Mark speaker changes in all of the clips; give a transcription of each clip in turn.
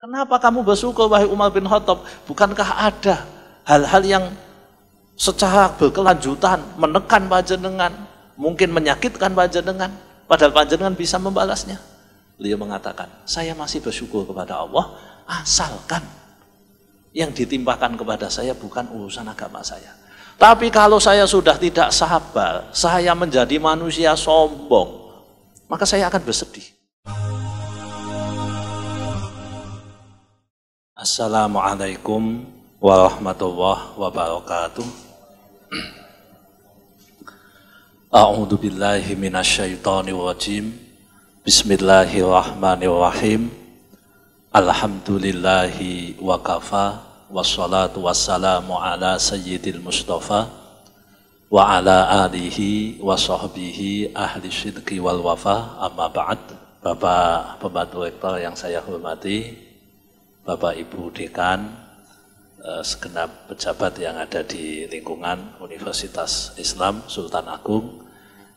Speaker 1: Kenapa kamu bersyukur wahai Umar bin Khattab? Bukankah ada hal-hal yang secara berkelanjutan menekan panjenengan, mungkin menyakitkan panjenengan, padahal panjenengan bisa membalasnya? Beliau mengatakan, saya masih bersyukur kepada Allah asalkan yang ditimpakan kepada saya bukan urusan agama saya. Tapi kalau saya sudah tidak sabar, saya menjadi manusia sombong, maka saya akan bersedih. Assalamualaikum warahmatullahi wabarakatuh. A'udzu billahi minasyaitonir rajim. Bismillahirrahmanirrahim. Alhamdulillahi wa kafa wassalatu wassalamu ala sayyidil mustafa wa ala alihi wa sahbihi ahli sidqi wal wafa amma ba'd Bapak Pembantu Rektor yang saya hormati Bapak Ibu Dekan, eh, segenap pejabat yang ada di lingkungan Universitas Islam Sultan Agung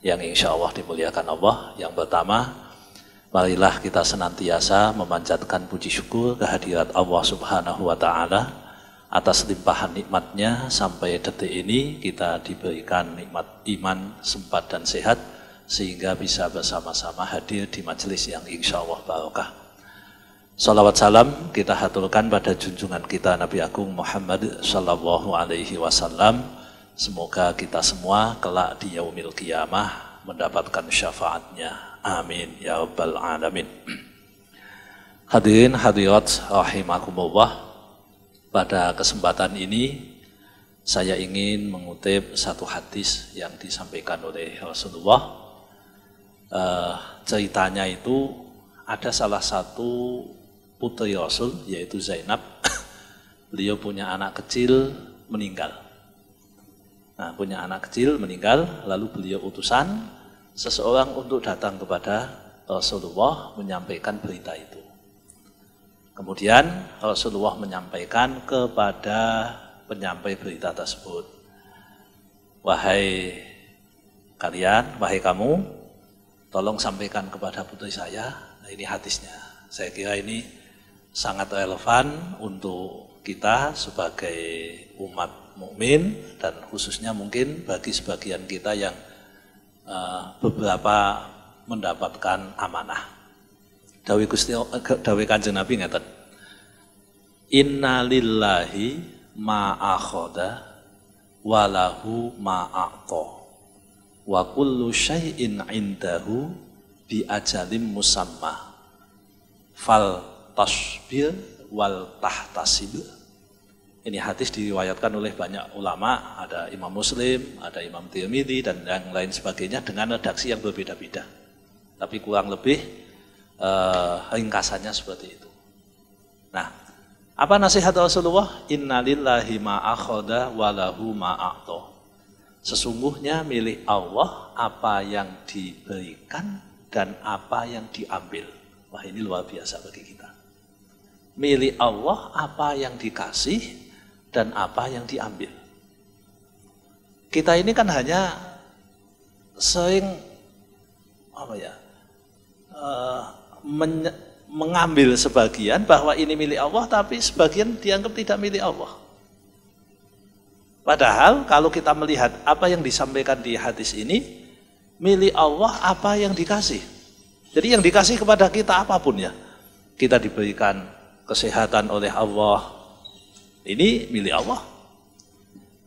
Speaker 1: yang insya Allah dimuliakan Allah. Yang pertama, marilah kita senantiasa memanjatkan puji syukur kehadirat Allah Subhanahu wa Ta'ala atas limpahan nikmatnya sampai detik ini kita diberikan nikmat iman, sempat dan sehat sehingga bisa bersama-sama hadir di majelis yang insya Allah barokah. Salawat salam kita haturkan pada junjungan kita Nabi Agung Muhammad Sallallahu Alaihi Wasallam. Semoga kita semua kelak di yaumil kiamah mendapatkan syafaatnya. Amin. Ya Rabbal Alamin. Hadirin hadirat rahimakumullah. Pada kesempatan ini saya ingin mengutip satu hadis yang disampaikan oleh Rasulullah. Eh, ceritanya itu ada salah satu putri Rasul yaitu Zainab beliau punya anak kecil meninggal nah punya anak kecil meninggal lalu beliau utusan seseorang untuk datang kepada Rasulullah menyampaikan berita itu kemudian Rasulullah menyampaikan kepada penyampai berita tersebut wahai kalian wahai kamu tolong sampaikan kepada putri saya nah, ini hadisnya saya kira ini sangat relevan untuk kita sebagai umat mukmin dan khususnya mungkin bagi sebagian kita yang uh, beberapa mendapatkan amanah. Dawi Gusti eh, Dawi Kanjeng Nabi ngeten. Inna lillahi ma'akhoda walahu ma'akto wa kullu syai'in indahu bi ajalin musamma fal tasbir wal tahtasib. Ini hadis diriwayatkan oleh banyak ulama, ada Imam Muslim, ada Imam Tirmidzi dan yang lain sebagainya dengan redaksi yang berbeda-beda. Tapi kurang lebih eh, ringkasannya seperti itu. Nah, apa nasihat Rasulullah? Innalillahi ma'akhoda walahu ma'akto. Sesungguhnya milik Allah apa yang diberikan dan apa yang diambil. Wah ini luar biasa bagi kita milik Allah apa yang dikasih dan apa yang diambil. Kita ini kan hanya sering apa ya eh, mengambil sebagian bahwa ini milik Allah, tapi sebagian dianggap tidak milik Allah. Padahal kalau kita melihat apa yang disampaikan di hadis ini, milik Allah apa yang dikasih. Jadi yang dikasih kepada kita apapun ya, kita diberikan kesehatan oleh Allah. Ini milik Allah.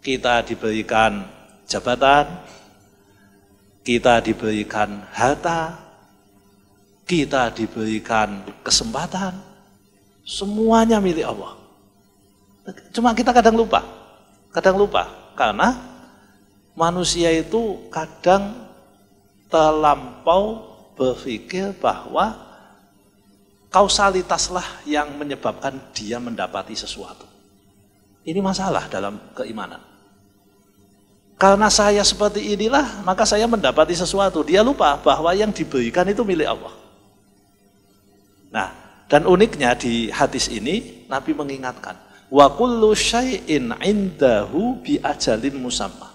Speaker 1: Kita diberikan jabatan, kita diberikan harta, kita diberikan kesempatan. Semuanya milik Allah. Cuma kita kadang lupa. Kadang lupa karena manusia itu kadang terlampau berpikir bahwa kausalitaslah yang menyebabkan dia mendapati sesuatu. Ini masalah dalam keimanan. Karena saya seperti inilah, maka saya mendapati sesuatu. Dia lupa bahwa yang diberikan itu milik Allah. Nah, dan uniknya di hadis ini Nabi mengingatkan, wa kullu syai'in indahu bi musamma.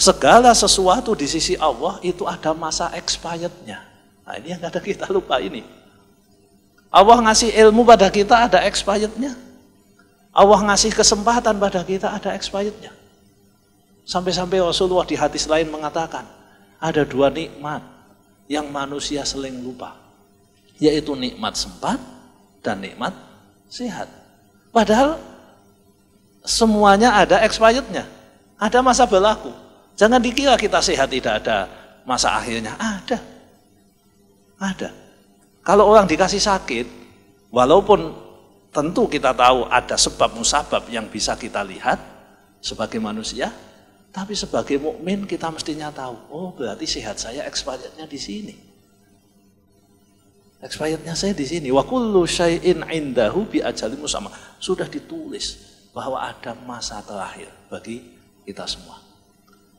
Speaker 1: Segala sesuatu di sisi Allah itu ada masa expirednya. Nah, ini yang kadang kita lupa ini. Allah ngasih ilmu pada kita ada expirednya. Allah ngasih kesempatan pada kita ada expirednya. Sampai-sampai Rasulullah di hadis lain mengatakan, ada dua nikmat yang manusia seling lupa. Yaitu nikmat sempat dan nikmat sehat. Padahal semuanya ada expirednya. Ada masa berlaku. Jangan dikira kita sehat tidak ada masa akhirnya. Ada. Ada. Kalau orang dikasih sakit, walaupun tentu kita tahu ada sebab musabab yang bisa kita lihat sebagai manusia, tapi sebagai mukmin kita mestinya tahu, oh berarti sehat saya expirednya di sini. Expirednya saya di sini. Wa kullu syai'in indahu bi ajalimu sama. Sudah ditulis bahwa ada masa terakhir bagi kita semua.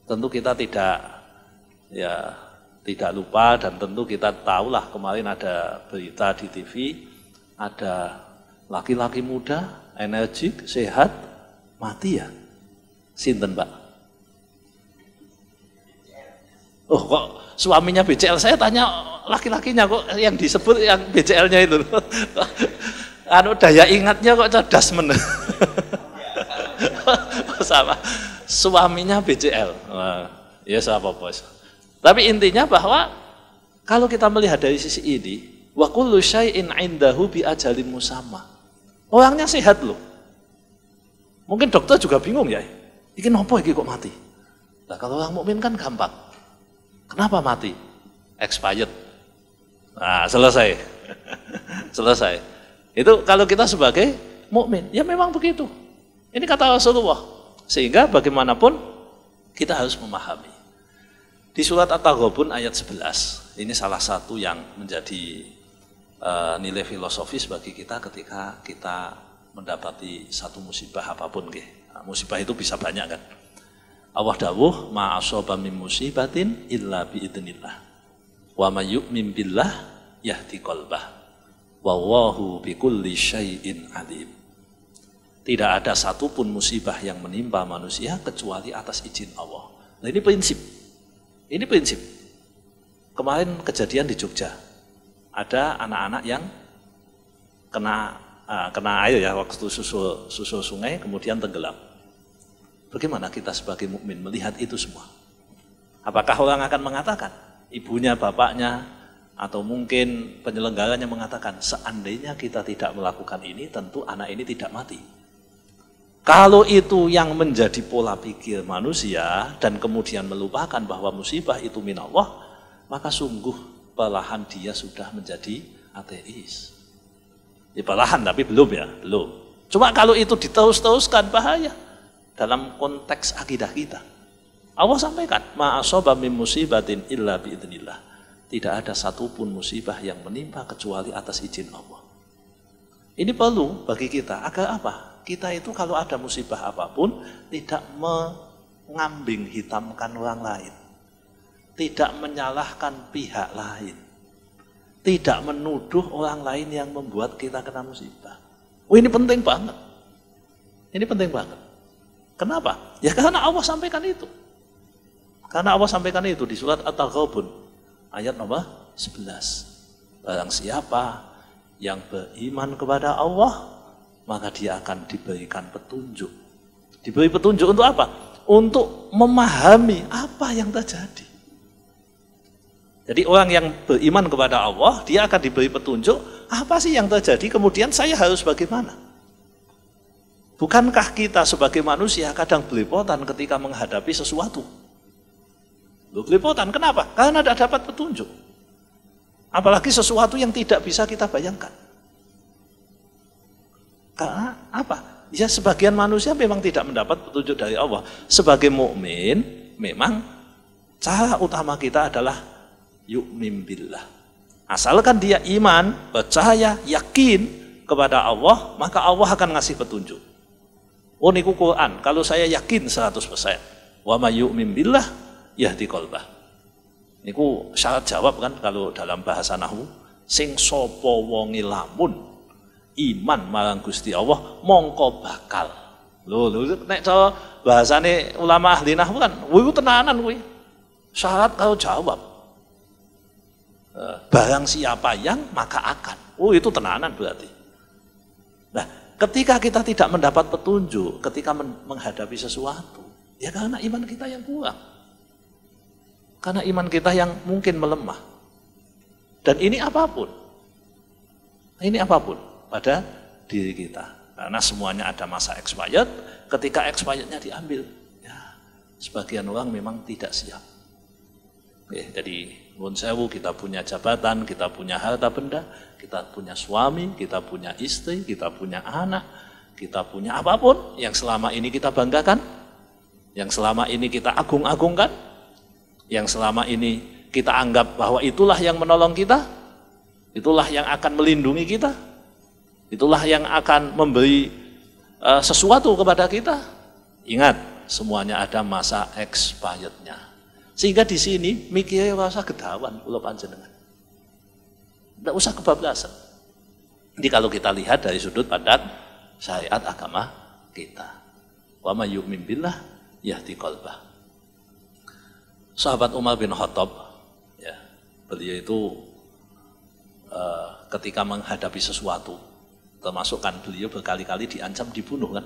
Speaker 1: Tentu kita tidak ya tidak lupa dan tentu kita tahulah kemarin ada berita di TV ada laki-laki muda energik sehat mati ya sinten pak oh kok suaminya BCL saya tanya laki-lakinya kok yang disebut yang BCL-nya itu anu daya ingatnya kok cerdas men sama suaminya BCL ya siapa bos tapi intinya bahwa kalau kita melihat dari sisi ini, wa kullu syai'in indahu bi ajalin musamma. Orangnya sehat loh. Mungkin dokter juga bingung ya. Iki nopo iki kok mati? Nah, kalau orang mukmin kan gampang. Kenapa mati? Expired. Nah, selesai. selesai. Itu kalau kita sebagai mukmin, ya memang begitu. Ini kata Rasulullah. Sehingga bagaimanapun kita harus memahami di surat At-Taghabun ayat 11, ini salah satu yang menjadi uh, nilai filosofis bagi kita ketika kita mendapati satu musibah apapun. Nah, musibah itu bisa banyak kan. Allah dawuh ma'asoba min musibatin illa biidnillah. Wa may yu'min billah yahdi qalbah. Wallahu bikulli syai'in alim. Tidak ada satupun musibah yang menimpa manusia kecuali atas izin Allah. Nah ini prinsip ini prinsip. Kemarin kejadian di Jogja, ada anak-anak yang kena eh, kena air ya waktu susul susul sungai kemudian tenggelam. Bagaimana kita sebagai mukmin melihat itu semua? Apakah orang akan mengatakan ibunya, bapaknya, atau mungkin penyelenggaranya mengatakan seandainya kita tidak melakukan ini tentu anak ini tidak mati. Kalau itu yang menjadi pola pikir manusia dan kemudian melupakan bahwa musibah itu minallah, maka sungguh pelahan dia sudah menjadi ateis. Ya tapi belum ya, belum. Cuma kalau itu diterus-teruskan bahaya dalam konteks akidah kita. Allah sampaikan, ma'asobah min musibatin illa biidnillah. Tidak ada satupun musibah yang menimpa kecuali atas izin Allah. Ini perlu bagi kita agar apa? kita itu kalau ada musibah apapun tidak mengambing hitamkan orang lain. Tidak menyalahkan pihak lain. Tidak menuduh orang lain yang membuat kita kena musibah. Oh ini penting banget. Ini penting banget. Kenapa? Ya karena Allah sampaikan itu. Karena Allah sampaikan itu di surat At-Taghabun ayat nomor 11. Barang siapa yang beriman kepada Allah, maka dia akan diberikan petunjuk. Diberi petunjuk untuk apa? Untuk memahami apa yang terjadi. Jadi orang yang beriman kepada Allah, dia akan diberi petunjuk apa sih yang terjadi, kemudian saya harus bagaimana. Bukankah kita sebagai manusia kadang belepotan ketika menghadapi sesuatu? Lu belepotan, kenapa? Karena tidak dapat petunjuk. Apalagi sesuatu yang tidak bisa kita bayangkan. Karena apa? Ya sebagian manusia memang tidak mendapat petunjuk dari Allah. Sebagai mukmin memang cara utama kita adalah yuk mimbillah. Asalkan dia iman, percaya, yakin kepada Allah, maka Allah akan ngasih petunjuk. Oh ini Quran, kalau saya yakin 100%. Wa may yu'min billah yahdi ini ku syarat jawab kan kalau dalam bahasa Nahu, sing sopo wongi lamun iman marang Gusti Allah mongko bakal. Lho, lho nek cara bahasane ulama ahli nahwu kan kuwi tenanan kuwi. Syarat kau jawab. Eh, barang siapa yang maka akan. Oh, itu tenanan berarti. Nah, ketika kita tidak mendapat petunjuk ketika menghadapi sesuatu, ya karena iman kita yang kurang. Karena iman kita yang mungkin melemah. Dan ini apapun. Ini apapun pada diri kita. Karena semuanya ada masa expired, ketika expirednya diambil. Ya, sebagian orang memang tidak siap. Oke, jadi Nuhun sewu, kita punya jabatan, kita punya harta benda, kita punya suami, kita punya istri, kita punya anak, kita punya apapun yang selama ini kita banggakan, yang selama ini kita agung-agungkan, yang selama ini kita anggap bahwa itulah yang menolong kita, itulah yang akan melindungi kita, Itulah yang akan memberi uh, sesuatu kepada kita. Ingat, semuanya ada masa expirednya. Sehingga di sini mikirnya rasa gedawan kula panjenengan. Tidak usah kebablasan. Jadi kalau kita lihat dari sudut pandang syariat agama kita. Wa may yu'min billah yahdi qalbah. Sahabat Umar bin Khattab ya, beliau itu uh, ketika menghadapi sesuatu termasuk kan beliau berkali-kali diancam dibunuh kan.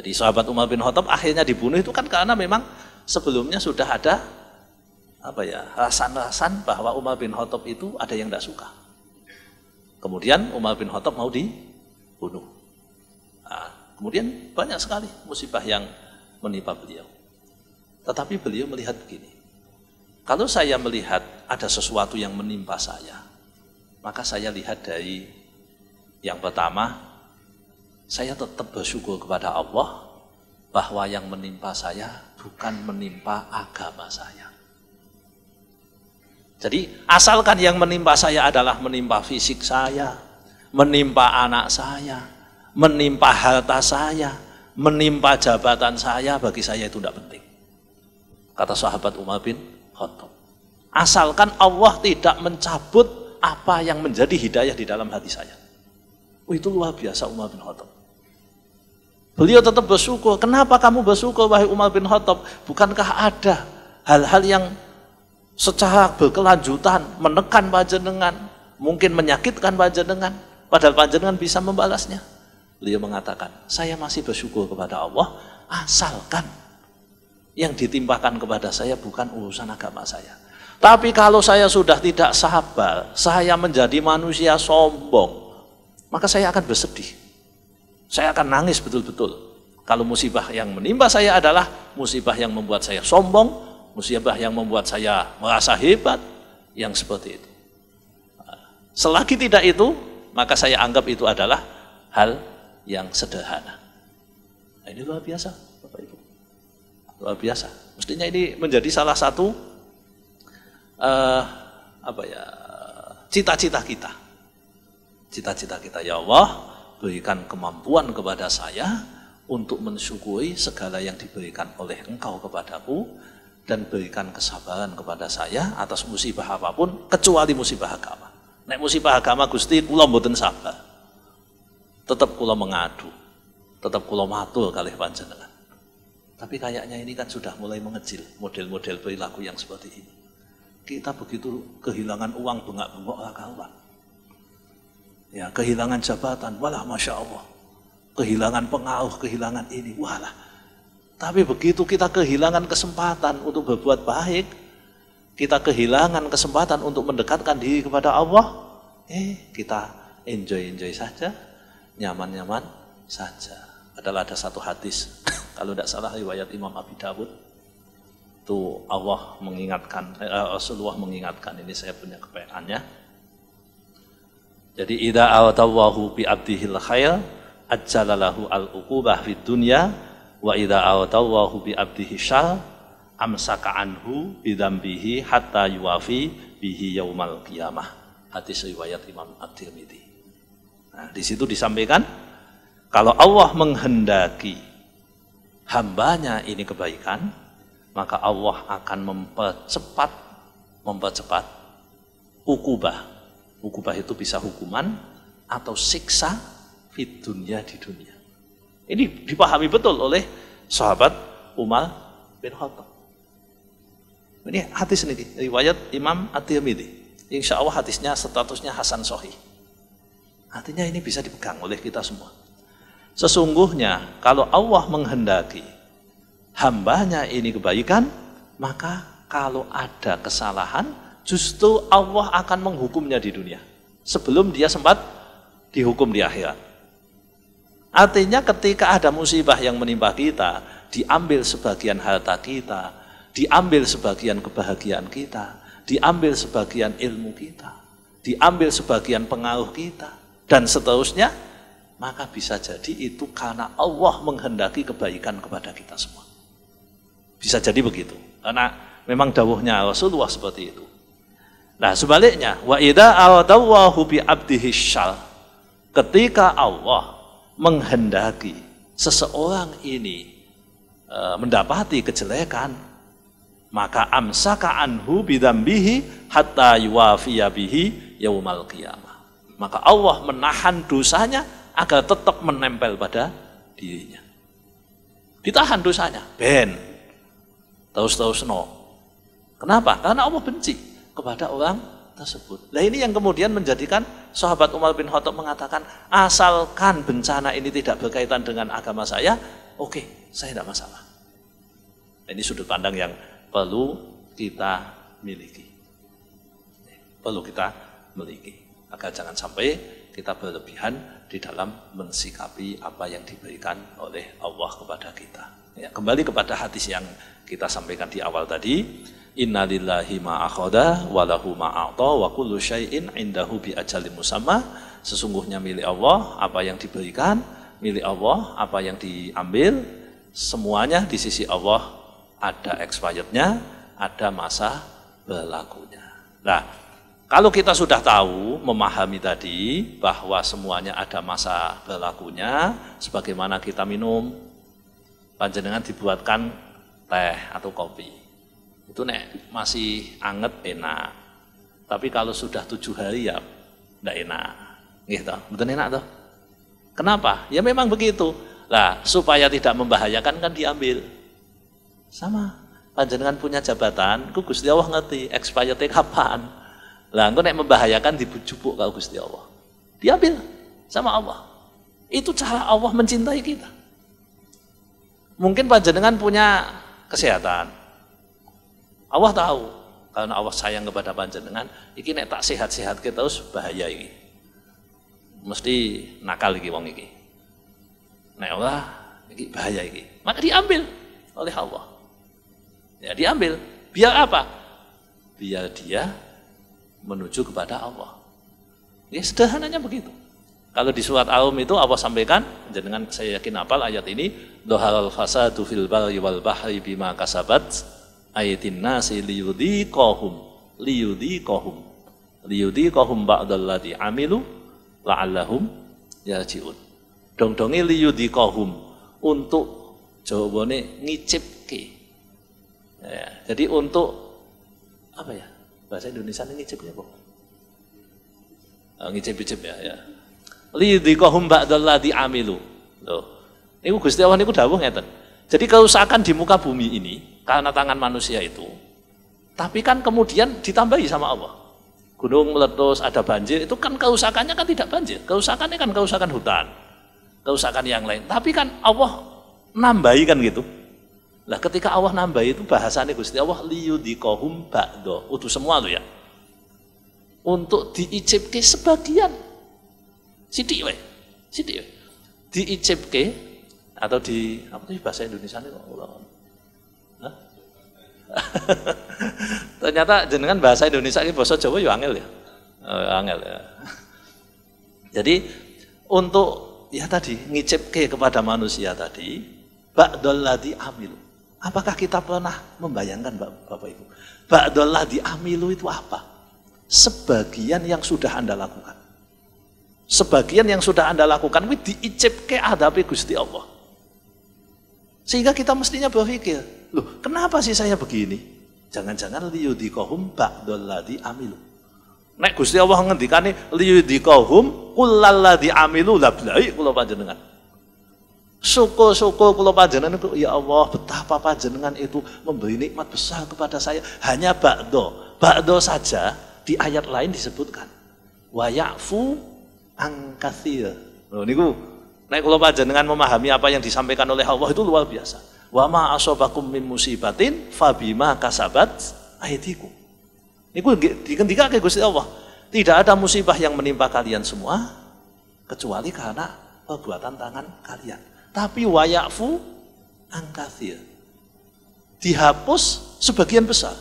Speaker 1: Jadi sahabat Umar bin Khattab akhirnya dibunuh itu kan karena memang sebelumnya sudah ada apa ya rasan-rasan bahwa Umar bin Khattab itu ada yang tidak suka. Kemudian Umar bin Khattab mau dibunuh. Nah, kemudian banyak sekali musibah yang menimpa beliau. Tetapi beliau melihat begini, kalau saya melihat ada sesuatu yang menimpa saya, maka saya lihat dari yang pertama, saya tetap bersyukur kepada Allah bahwa yang menimpa saya bukan menimpa agama saya. Jadi asalkan yang menimpa saya adalah menimpa fisik saya, menimpa anak saya, menimpa harta saya, menimpa jabatan saya, bagi saya itu tidak penting. Kata sahabat Umar bin Khattab. Asalkan Allah tidak mencabut apa yang menjadi hidayah di dalam hati saya. Oh, itu luar biasa Umar bin Khattab. Beliau tetap bersyukur. Kenapa kamu bersyukur wahai Umar bin Khattab? Bukankah ada hal-hal yang secara berkelanjutan menekan panjenengan, mungkin menyakitkan panjenengan, padahal panjenengan bisa membalasnya? Beliau mengatakan, saya masih bersyukur kepada Allah asalkan yang ditimpakan kepada saya bukan urusan agama saya. Tapi kalau saya sudah tidak sabar, saya menjadi manusia sombong, maka saya akan bersedih. Saya akan nangis betul-betul. Kalau musibah yang menimpa saya adalah musibah yang membuat saya sombong, musibah yang membuat saya merasa hebat, yang seperti itu. Selagi tidak itu, maka saya anggap itu adalah hal yang sederhana. Nah, ini luar biasa, Bapak Ibu. Luar biasa. Mestinya ini menjadi salah satu uh, apa ya cita-cita kita cita-cita kita ya Allah berikan kemampuan kepada saya untuk mensyukuri segala yang diberikan oleh engkau kepadaku dan berikan kesabaran kepada saya atas musibah apapun kecuali musibah agama. Naik musibah agama Gusti kula mboten sabar. Tetap kula mengadu, tetap kula matul kali panjenengan. Tapi kayaknya ini kan sudah mulai mengecil model-model perilaku yang seperti ini. Kita begitu kehilangan uang bengak-bengok kawan ya kehilangan jabatan walah masya Allah kehilangan pengaruh kehilangan ini walah tapi begitu kita kehilangan kesempatan untuk berbuat baik kita kehilangan kesempatan untuk mendekatkan diri kepada Allah eh kita enjoy enjoy saja nyaman nyaman saja adalah ada satu hadis kalau tidak salah riwayat Imam Abi Dawud itu Allah mengingatkan eh, Rasulullah mengingatkan ini saya punya kepedaannya jadi idza awatawahu bi abdihil khair ajjalalahu al uqubah fid dunya wa idza awatawahu bi abdihi syar amsaka anhu bidambihi hatta yuwafi bihi yaumal qiyamah. Hadis riwayat Imam At-Tirmidzi. Nah, di situ disampaikan kalau Allah menghendaki hambanya ini kebaikan, maka Allah akan mempercepat mempercepat ukubah Hukubah itu bisa hukuman atau siksa di dunia di dunia. Ini dipahami betul oleh sahabat Umar bin Khattab. Ini hadis ini, riwayat Imam At-Tirmidzi. Insya Allah hadisnya statusnya Hasan Sohi. Artinya ini bisa dipegang oleh kita semua. Sesungguhnya kalau Allah menghendaki hambanya ini kebaikan, maka kalau ada kesalahan, justru Allah akan menghukumnya di dunia sebelum dia sempat dihukum di akhirat. Artinya ketika ada musibah yang menimpa kita, diambil sebagian harta kita, diambil sebagian kebahagiaan kita, diambil sebagian ilmu kita, diambil sebagian pengaruh kita, dan seterusnya, maka bisa jadi itu karena Allah menghendaki kebaikan kepada kita semua. Bisa jadi begitu. Karena memang dawuhnya Rasulullah seperti itu. Nah sebaliknya, wa idza aradallahu bi abdihi syal. Ketika Allah menghendaki seseorang ini e, mendapati kejelekan, maka amsaka anhu bidambihi hatta yuwafiya bihi yaumal qiyamah. Maka Allah menahan dosanya agar tetap menempel pada dirinya. Ditahan dosanya, ben. Terus-terus no. Kenapa? Karena Allah benci kepada orang tersebut. Nah ini yang kemudian menjadikan sahabat Umar bin Khattab mengatakan asalkan bencana ini tidak berkaitan dengan agama saya, oke okay, saya tidak masalah. Nah, ini sudut pandang yang perlu kita miliki. Perlu kita miliki. Agar jangan sampai kita berlebihan di dalam mensikapi apa yang diberikan oleh Allah kepada kita. Ya, kembali kepada hadis yang kita sampaikan di awal tadi, Inna lillahi ma'akhoda walahu ma'a'ta wa kullu syai'in indahu bi musamma. Sesungguhnya milik Allah, apa yang diberikan, milik Allah, apa yang diambil, semuanya di sisi Allah ada expirednya, ada masa berlakunya. Nah, kalau kita sudah tahu, memahami tadi bahwa semuanya ada masa berlakunya, sebagaimana kita minum, panjenengan dibuatkan teh atau kopi itu nek masih anget enak. Tapi kalau sudah tujuh hari ya tidak enak. Gitu, betul enak tuh Kenapa? Ya memang begitu. Lah, supaya tidak membahayakan kan diambil. Sama. Panjenengan punya jabatan, ku di Allah ngerti expired kapan. Lah, engko nek membahayakan di dibujupuk kau Gusti Allah. Diambil sama Allah. Itu cara Allah mencintai kita. Mungkin panjenengan punya kesehatan, Allah tahu karena Allah sayang kepada panjenengan iki nek tak sehat-sehat kita terus bahaya iki mesti nakal iki wong iki nek Allah iki bahaya iki maka diambil oleh Allah ya diambil biar apa biar dia menuju kepada Allah ya sederhananya begitu kalau di surat Al-Um itu Allah sampaikan, jenengan saya yakin apal ayat ini, dohalal fasadu fil bari wal bahri bima kasabat ayatin nasi kohum, liyudhiqahum liyudhiqahum ba'dallati amilu la'allahum yarji'un dong liyudi kohum untuk ngicip ke ya, jadi untuk apa ya bahasa Indonesia ini ngicipnya apa oh, ngicip-ngicip ya ya liyudhiqahum ba'dalladhi amilu loh ini Gusti Allah niku dawuh ngerti jadi kerusakan di muka bumi ini karena tangan manusia itu, tapi kan kemudian ditambahi sama Allah. Gunung meletus, ada banjir, itu kan kerusakannya kan tidak banjir. Kerusakannya kan kerusakan hutan, kerusakan yang lain. Tapi kan Allah nambahi kan gitu. Nah ketika Allah nambahi itu bahasanya Gusti Allah liu di kohum bakdo, Itu semua tuh ya. Untuk diicipke sebagian. Sidik weh. Sidik weh. Diicipke atau di apa tuh bahasa Indonesia nih kok Allah. Ternyata jenengan bahasa Indonesia ini bahasa Jawa ya angel ya. Uh, angel ya. Jadi untuk ya tadi ngicip ke kepada manusia tadi ba'dol Doladi amilu. Apakah kita pernah membayangkan Bapak Ibu? Ba'dol Doladi amilu itu apa? Sebagian yang sudah Anda lakukan. Sebagian yang sudah Anda lakukan diicip ke adabi Gusti Allah. Sehingga kita mestinya berpikir, loh kenapa sih saya begini? Jangan-jangan liyudikohum ba'dolladhi amilu. Nek Gusti Allah ngendikan nih liyudikohum kullalladhi amilu lablai iya, kula panjenengan. Suku-suku kula panjenengan ya Allah betapa panjenengan itu memberi nikmat besar kepada saya hanya ba'do. Ba'do saja di ayat lain disebutkan. Wa ya'fu angkathir. Loh niku Nek kalau panjenengan memahami apa yang disampaikan oleh Allah itu luar biasa. Wa ma asobakum min musibatin fabima kasabat ayatiku. dikendika ke Gusti Allah. Tidak ada musibah yang menimpa kalian semua kecuali karena perbuatan tangan kalian. Tapi wayafu angkathir. Dihapus sebagian besar.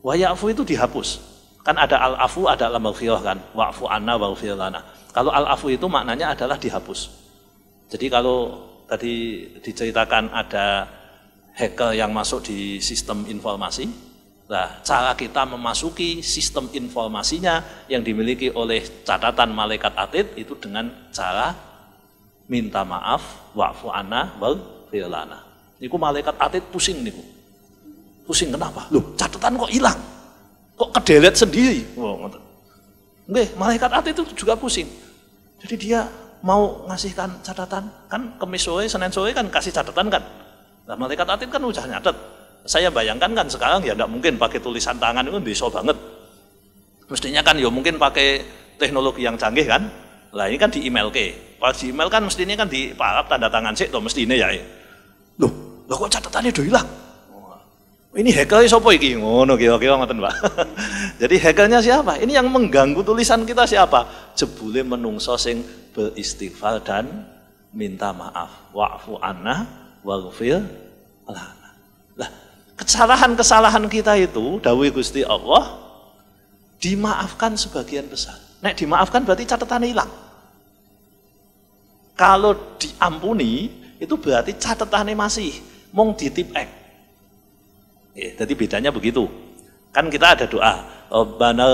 Speaker 1: Wayafu itu dihapus. Kan ada al-afu, ada al kan. Wa'fu anna wa'fir lana. Kalau al-afu itu maknanya adalah dihapus. Jadi kalau tadi diceritakan ada hacker yang masuk di sistem informasi, nah cara kita memasuki sistem informasinya yang dimiliki oleh catatan malaikat atid itu dengan cara minta maaf, wa'fu anna wal filana. Niku malaikat atid pusing niku. Pusing kenapa? Loh, catatan kok hilang? Kok kedelet sendiri? Wow, oh, Nggih, malaikat ati itu juga pusing. Jadi dia mau ngasihkan catatan, kan kemis sore, Senin sore kan kasih catatan kan. Nah, malaikat ati kan udah nyatet. Saya bayangkan kan sekarang ya tidak mungkin pakai tulisan tangan itu bisa banget. Mestinya kan ya mungkin pakai teknologi yang canggih kan. Lah ini kan di email ke. Kalau di email kan mestinya kan di parap tanda tangan sih, mesti mestinya ya. Loh, loh kok catatannya udah hilang? Ini hekel siapa iki? Ngono kira-kira ngoten, Pak. Jadi hekelnya siapa? Ini yang mengganggu tulisan kita siapa? Jebule menungso sing beristighfar dan minta maaf. Wa'fu anna waghfir lana. Lah, kesalahan-kesalahan kita itu dawuh Gusti Allah dimaafkan sebagian besar. Nek dimaafkan berarti catatan hilang. Kalau diampuni itu berarti catatannya masih mong ditip ek. Ya, jadi bedanya begitu. Kan kita ada doa, Rabbana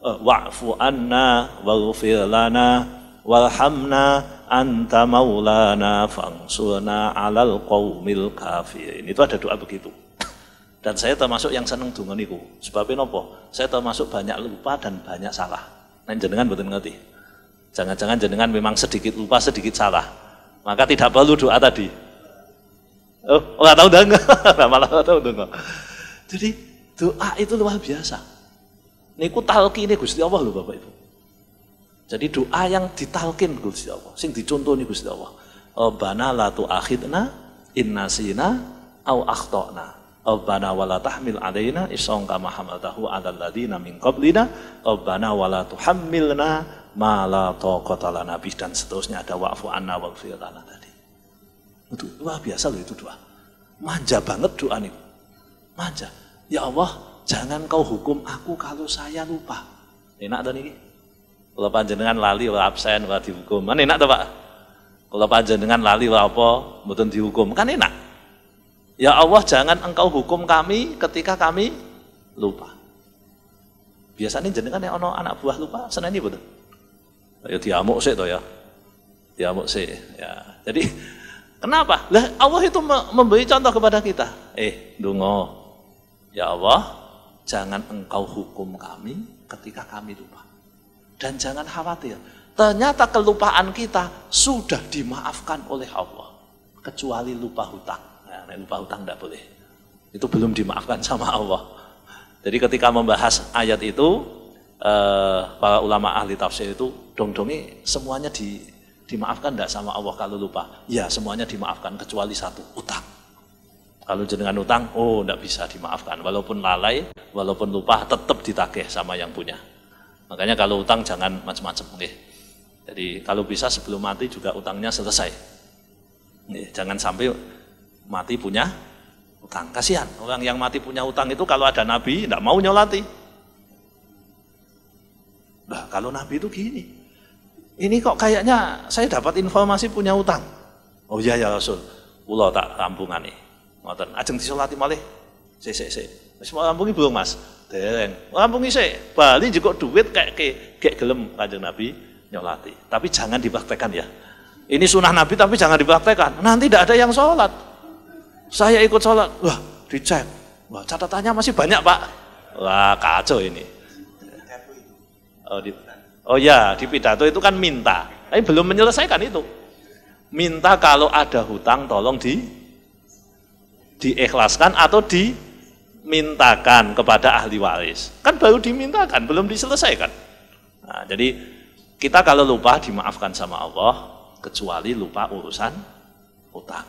Speaker 1: eh, wa'fu anna waghfir lana warhamna anta maulana fangsurna alal qaumil kafirin. Itu ada doa begitu. Dan saya termasuk yang seneng dungan niku. sebab apa? Saya termasuk banyak lupa dan banyak salah. Nen nah, jenengan betul ngerti. Jangan-jangan jenengan memang sedikit lupa, sedikit salah. Maka tidak perlu doa tadi Oh, oh, nggak tahu dong nggak, malah nggak tahu dong Jadi doa itu luar biasa. Niku talki ini Gusti Allah loh Bapak Ibu. Jadi doa yang ditalkin Gusti Allah, sing dicontoni Gusti Allah. Rabbana la tu'akhidna in nasina au akhtana. Rabbana wa la tahmil alaina isran kama hamaltahu 'alal ladina min qablina. Rabbana wa la tuhammilna ma la taqata lana bih dan seterusnya ada wa'fu anna waghfir lana tadi. Itu luar biasa loh itu doa. Manja banget doa nih. Manja. Ya Allah, jangan kau hukum aku kalau saya lupa. Enak tuh nih Kalau panjenengan lali wah absen wah dihukum. Kan enak tuh Pak. Kalau panjenengan lali wah apa mboten dihukum. Kan enak. Ya Allah, jangan engkau hukum kami ketika kami lupa. Biasanya jenengan yang ono anak buah lupa ini betul. Ya diamuk sih toh ya. Diamuk sih ya. Jadi Kenapa? Lah Allah itu memberi contoh kepada kita. Eh, dungo. Ya Allah, jangan engkau hukum kami ketika kami lupa. Dan jangan khawatir. Ternyata kelupaan kita sudah dimaafkan oleh Allah. Kecuali lupa hutang. Nah, lupa hutang tidak boleh. Itu belum dimaafkan sama Allah. Jadi ketika membahas ayat itu, eh, para ulama ahli tafsir itu dong-dongi semuanya di Dimaafkan tidak sama Allah kalau lupa? Ya, semuanya dimaafkan kecuali satu, utang. Kalau jenengan utang, oh tidak bisa dimaafkan. Walaupun lalai, walaupun lupa, tetap ditagih sama yang punya. Makanya kalau utang jangan macam-macam. Okay. Jadi kalau bisa sebelum mati juga utangnya selesai. Okay. Jangan sampai mati punya utang. Kasihan, orang yang mati punya utang itu kalau ada nabi, tidak mau nyolati. Nah, kalau nabi itu gini, ini kok kayaknya saya dapat informasi punya utang. Oh iya ya Rasul, pulau tak nih. Ngoten, ajeng disolati malih. si, si. Mas mau rampungi belum Mas? Dereng. Rampungi sik. Bali juga duit kayak ke kayak gelem Kanjeng Nabi nyolati. Tapi jangan dibaktekan ya. Ini sunnah Nabi tapi jangan dibaktekan. Nanti tidak ada yang sholat. Saya ikut sholat. Wah, dicek. Wah, catatannya masih banyak Pak. Wah, kacau ini. Oh, di, Oh ya, di pidato itu kan minta. Tapi belum menyelesaikan itu. Minta kalau ada hutang tolong di diikhlaskan atau dimintakan kepada ahli waris. Kan baru dimintakan, belum diselesaikan. Nah, jadi kita kalau lupa dimaafkan sama Allah, kecuali lupa urusan hutang.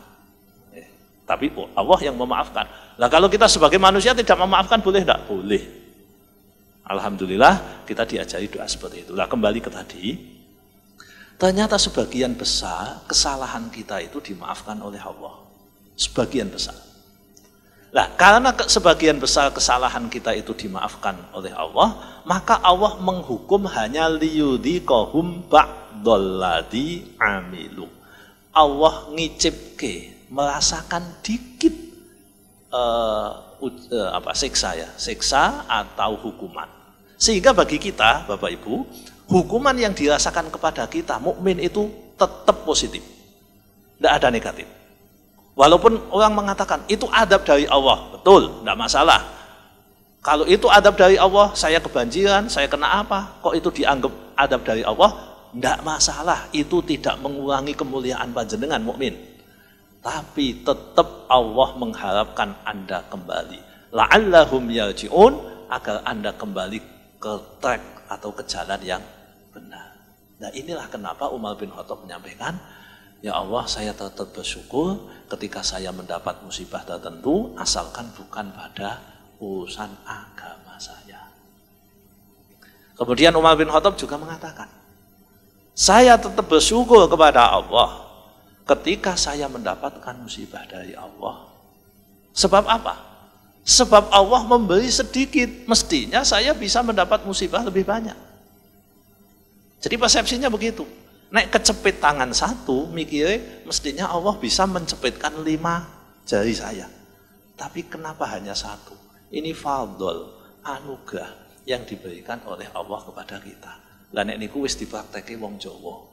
Speaker 1: Eh, tapi Allah yang memaafkan. Nah kalau kita sebagai manusia tidak memaafkan boleh tidak? Boleh. Alhamdulillah kita diajari doa seperti itu. Nah, kembali ke tadi. Ternyata sebagian besar kesalahan kita itu dimaafkan oleh Allah. Sebagian besar. Nah, karena sebagian besar kesalahan kita itu dimaafkan oleh Allah, maka Allah menghukum hanya kohum ba'dalladi amilu. Allah ngicipke, merasakan dikit uh, uh, apa siksa ya, siksa atau hukuman. Sehingga bagi kita, Bapak Ibu, hukuman yang dirasakan kepada kita mukmin itu tetap positif. Tidak ada negatif. Walaupun orang mengatakan itu adab dari Allah, betul, tidak masalah. Kalau itu adab dari Allah, saya kebanjiran, saya kena apa? Kok itu dianggap adab dari Allah? Tidak masalah, itu tidak mengurangi kemuliaan panjenengan mukmin. Tapi tetap Allah mengharapkan Anda kembali. La'allahum yarji'un agar Anda kembali ke track atau ke jalan yang benar. Nah inilah kenapa Umar bin Khattab menyampaikan, Ya Allah saya tetap bersyukur ketika saya mendapat musibah tertentu asalkan bukan pada urusan agama saya. Kemudian Umar bin Khattab juga mengatakan, saya tetap bersyukur kepada Allah ketika saya mendapatkan musibah dari Allah. Sebab apa? Sebab Allah memberi sedikit, mestinya saya bisa mendapat musibah lebih banyak. Jadi persepsinya begitu. Naik kecepit tangan satu, mikirnya mestinya Allah bisa mencepitkan lima jari saya. Tapi kenapa hanya satu? Ini fadl, anugerah yang diberikan oleh Allah kepada kita. Lah nek niku wis dipraktekke wong Jawa.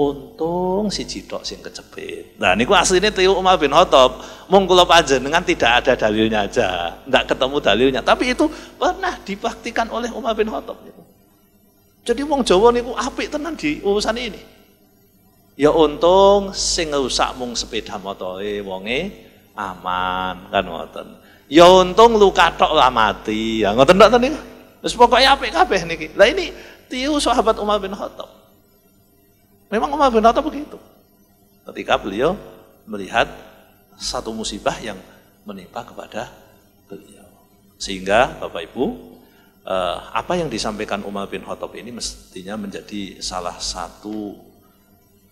Speaker 1: Untung si jidok sing kecepit. Nah niku ini tiyu Umar bin Khattab. monggulop aja dengan tidak ada dalilnya aja, nggak ketemu dalilnya. Tapi itu pernah dipraktikan oleh Umar bin Khattab. Jadi mong Jawa niku apik tenan di urusan ini. Ya untung sing rusak mung sepeda e wonge aman kan ngoten. Ya untung luka tok lah mati. Ya ngoten tok niku. Wis pokoke apik kabeh niki. Lah ini tiu sahabat Umar bin Khattab. Memang Umar bin Khattab begitu. Ketika beliau melihat satu musibah yang menimpa kepada beliau. Sehingga Bapak Ibu, eh, apa yang disampaikan Umar bin Khattab ini mestinya menjadi salah satu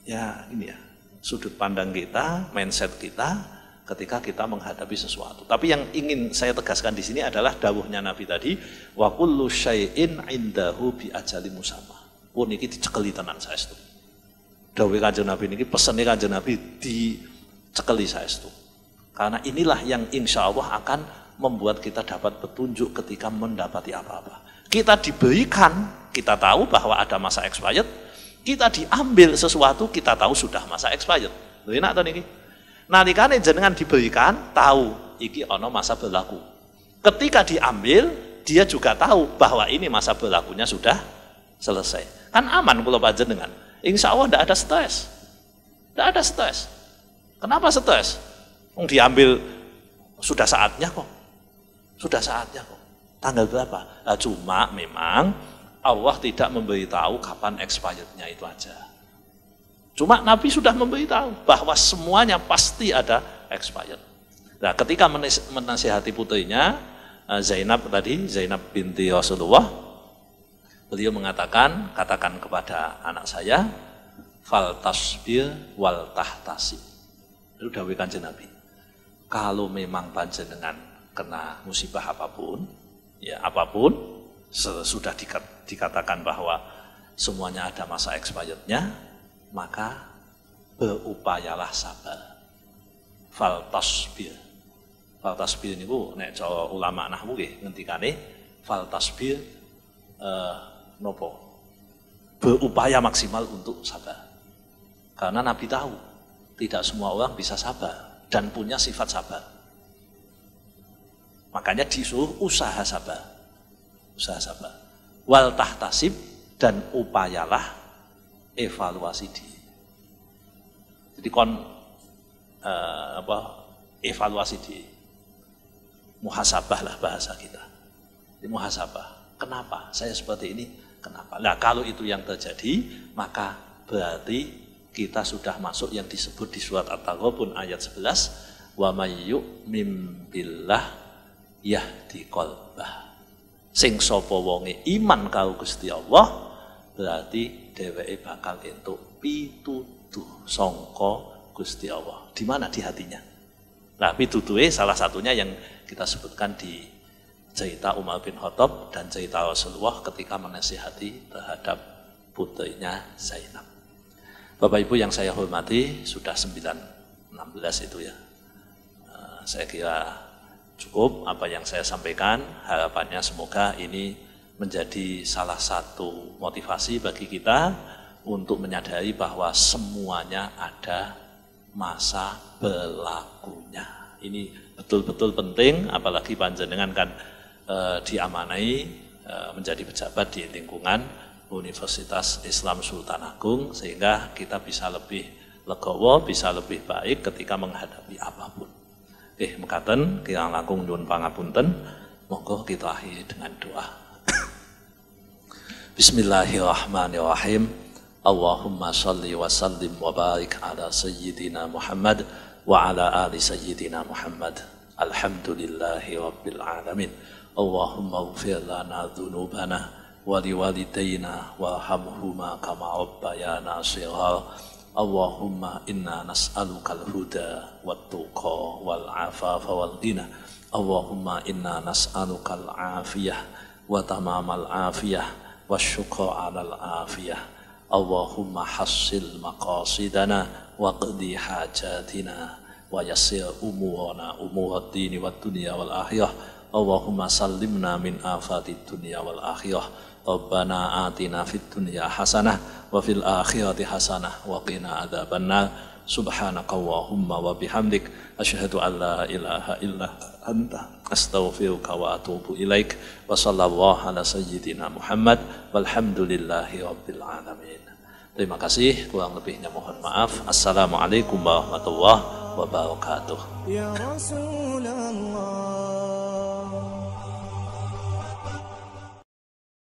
Speaker 1: ya ini ya, sudut pandang kita, mindset kita ketika kita menghadapi sesuatu. Tapi yang ingin saya tegaskan di sini adalah dawuhnya Nabi tadi, wa kullu syai'in indahu bi ajali musamma. Pun iki dicekeli tenan saya setuju dawe kanjeng Nabi ini, pesannya kanjeng Nabi dicekeli itu. Karena inilah yang insya Allah akan membuat kita dapat petunjuk ketika mendapati apa-apa. Kita diberikan, kita tahu bahwa ada masa expired, kita diambil sesuatu, kita tahu sudah masa expired. Enak atau ini Nalikane jenengan diberikan, tahu iki ono masa berlaku. Ketika diambil, dia juga tahu bahwa ini masa berlakunya sudah selesai. Kan aman kalau panjenengan. dengan Insya Allah tidak ada stres. Tidak ada stres. Kenapa stres? Mau diambil sudah saatnya kok. Sudah saatnya kok. Tanggal berapa? Nah, cuma memang Allah tidak memberitahu kapan expirednya itu aja. Cuma Nabi sudah memberitahu bahwa semuanya pasti ada expired. Nah, ketika menasihati putrinya eh, Zainab tadi, Zainab binti Rasulullah, Beliau mengatakan, katakan kepada anak saya, fal tasbir wal tahtasi. Itu dawe kanjeng Nabi. Kalau memang dengan kena musibah apapun, ya apapun, sudah dikatakan bahwa semuanya ada masa expirednya, maka berupayalah sabar. Fal tasbir. Fal tasbir niku nek cara ulama nahwu nggih kan, fal tasbir eh, nopo berupaya maksimal untuk sabar. Karena Nabi tahu tidak semua orang bisa sabar dan punya sifat sabar. Makanya disuruh usaha sabar. Usaha sabar. Wal tahtasib dan upayalah evaluasi di. Jadi kon uh, apa evaluasi di Muhasabah lah bahasa kita. Di muhasabah. Kenapa saya seperti ini? Kenapa? Nah kalau itu yang terjadi maka berarti kita sudah masuk yang disebut di surat at pun ayat 11 wa may mim billah yahdi qalbah. Sing sapa wonge iman karo Gusti Allah berarti dheweke bakal entuk pituduh sangka Gusti Allah. Di mana di hatinya? Nah, pituduhe salah satunya yang kita sebutkan di cerita Umar bin Khattab dan cerita Rasulullah ketika menasihati terhadap putrinya Zainab. Bapak Ibu yang saya hormati sudah 9.16 itu ya. Eh, saya kira cukup apa yang saya sampaikan. Harapannya semoga ini menjadi salah satu motivasi bagi kita untuk menyadari bahwa semuanya ada masa berlakunya. Ini betul-betul penting apalagi panjenengan kan Eh, diamanai eh, menjadi pejabat di lingkungan Universitas Islam Sultan Agung sehingga kita bisa lebih legowo, bisa lebih baik ketika menghadapi apapun. Eh, mekaten kita langkung nyuwun pangapunten. Monggo kita akhiri dengan doa. Bismillahirrahmanirrahim. Allahumma shalli wa sallim wa barik ala sayyidina Muhammad wa ala ali sayyidina Muhammad. Alhamdulillahi rabbil alamin. اللهم اغفر لنا ذنوبنا ولوالدينا وارحمهما كما ربيانا صغارا اللهم إنا نسألك الهدى والتقى والعفاف والغنى اللهم إنا نسألك العافية وتمام العافية والشكر على العافية اللهم حصل مقاصدنا واقضي حاجاتنا ويسر أمورنا أمور الدين والدنيا والآخرة Allahumma sallimna min afati dunia wal akhirah Rabbana atina fid dunia hasanah wa fil akhirati hasanah wa qina adzabannar subhanaka Allahumma wa bihamdik asyhadu an la ilaha illa anta astaghfiruka wa atubu ilaik wa sallallahu ala sayyidina Muhammad walhamdulillahi rabbil alamin terima kasih kurang lebihnya mohon maaf assalamualaikum warahmatullahi wabarakatuh ya rasulullah